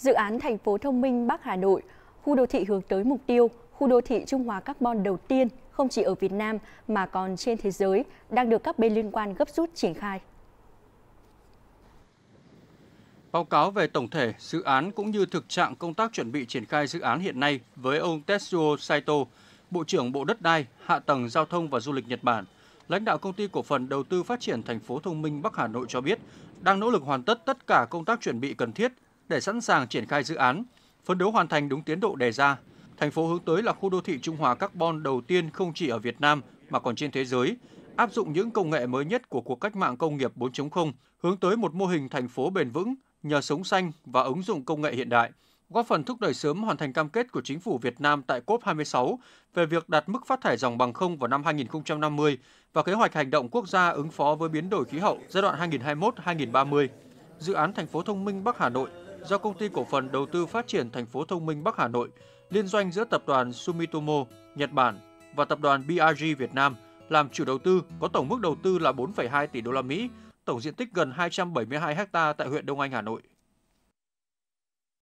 Dự án thành phố thông minh Bắc Hà Nội, khu đô thị hướng tới mục tiêu khu đô thị Trung Hòa Carbon đầu tiên không chỉ ở Việt Nam mà còn trên thế giới đang được các bên liên quan gấp rút triển khai. Báo cáo về tổng thể dự án cũng như thực trạng công tác chuẩn bị triển khai dự án hiện nay với ông Tetsuo Saito, Bộ trưởng Bộ Đất đai, Hạ tầng Giao thông và Du lịch Nhật Bản, lãnh đạo công ty cổ phần đầu tư phát triển thành phố thông minh Bắc Hà Nội cho biết, đang nỗ lực hoàn tất tất cả công tác chuẩn bị cần thiết để sẵn sàng triển khai dự án, phấn đấu hoàn thành đúng tiến độ đề ra. Thành phố hướng tới là khu đô thị trung hòa carbon đầu tiên không chỉ ở Việt Nam mà còn trên thế giới, áp dụng những công nghệ mới nhất của cuộc cách mạng công nghiệp 4.0, hướng tới một mô hình thành phố bền vững nhờ sống xanh và ứng dụng công nghệ hiện đại, góp phần thúc đẩy sớm hoàn thành cam kết của chính phủ Việt Nam tại COP26 về việc đạt mức phát thải dòng bằng không vào năm 2050 và kế hoạch hành động quốc gia ứng phó với biến đổi khí hậu giai đoạn 2021-2030. Dự án thành phố thông minh Bắc Hà Nội do công ty cổ phần đầu tư phát triển thành phố thông minh Bắc Hà Nội, liên doanh giữa tập đoàn Sumitomo Nhật Bản và tập đoàn BRG Việt Nam làm chủ đầu tư có tổng mức đầu tư là 4,2 tỷ đô la Mỹ, tổng diện tích gần 272 ha tại huyện Đông Anh Hà Nội.